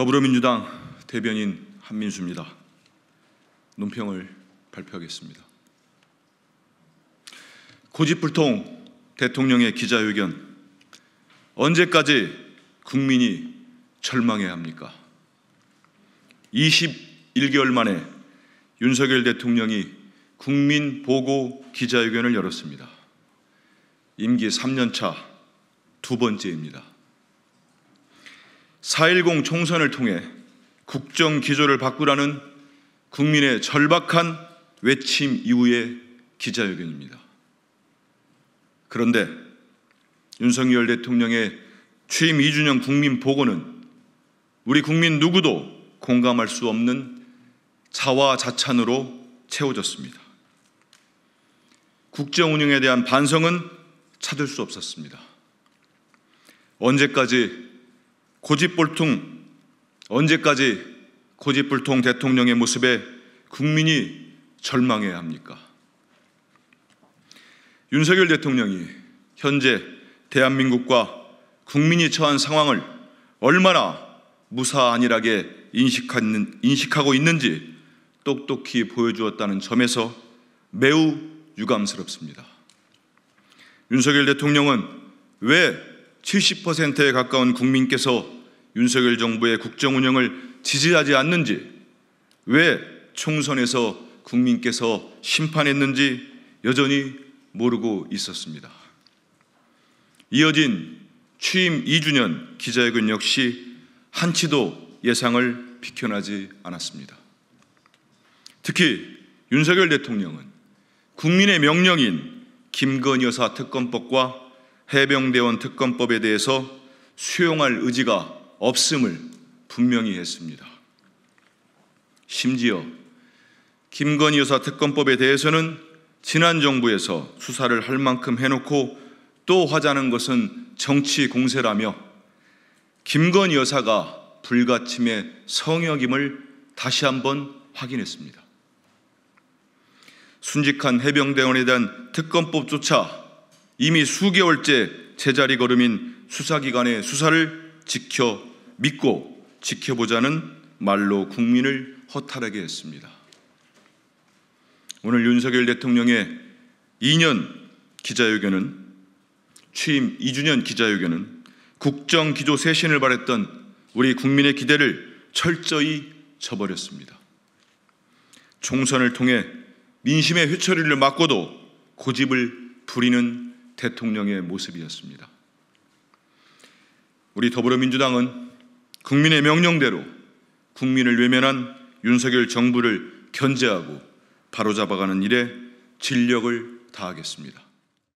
더불어민주당 대변인 한민수입니다. 논평을 발표하겠습니다. 고집불통 대통령의 기자회견 언제까지 국민이 절망해야 합니까? 21개월 만에 윤석열 대통령이 국민 보고 기자회견을 열었습니다. 임기 3년 차 두 번째입니다. 4.10 총선을 통해 국정 기조를 바꾸라는 국민의 절박한 외침 이후의 기자회견입니다. 그런데 윤석열 대통령의 취임 2주년 국민 보고는 우리 국민 누구도 공감할 수 없는 자화자찬으로 채워졌습니다. 국정 운영에 대한 반성은 찾을 수 없었습니다. 언제까지 고집불통 언제까지 고집불통 대통령의 모습에 국민이 절망해야 합니까? 윤석열 대통령이 현재 대한민국과 국민이 처한 상황을 얼마나 무사안일하게 인식하고 있는지 똑똑히 보여주었다는 점에서 매우 유감스럽습니다. 윤석열 대통령은 왜 70%에 가까운 국민께서 윤석열 정부의 국정 운영을 지지하지 않는지, 왜 총선에서 국민께서 심판했는지 여전히 모르고 있었습니다. 이어진 취임 2주년 기자회견 역시 한치도 예상을 비켜나지 않았습니다. 특히 윤석열 대통령은 국민의 명령인 김건희 여사 특검법과 해병대원 특검법에 대해서 수용할 의지가 없음을 분명히 했습니다. 심지어 김건희 여사 특검법에 대해서는 지난 정부에서 수사를 할 만큼 해놓고 또 하자는 것은 정치 공세라며 김건희 여사가 불가침의 성역임을 다시 한번 확인했습니다. 순직한 해병대원에 대한 특검법조차 이미 수개월째 제자리 걸음인 수사기관의 수사를 지켜 믿고 지켜보자는 말로 국민을 허탈하게 했습니다. 오늘 윤석열 대통령의 2년 기자회견은 취임 2주년 기자회견은 국정 기조 쇄신을 바랬던 우리 국민의 기대를 철저히 쳐버렸습니다 총선을 통해 민심의 회초리를 막고도 고집을 부리는 대통령의 모습이었습니다. 우리 더불어민주당은 국민의 명령대로 국민을 외면한 윤석열 정부를 견제하고 바로잡아가는 일에 진력을 다하겠습니다.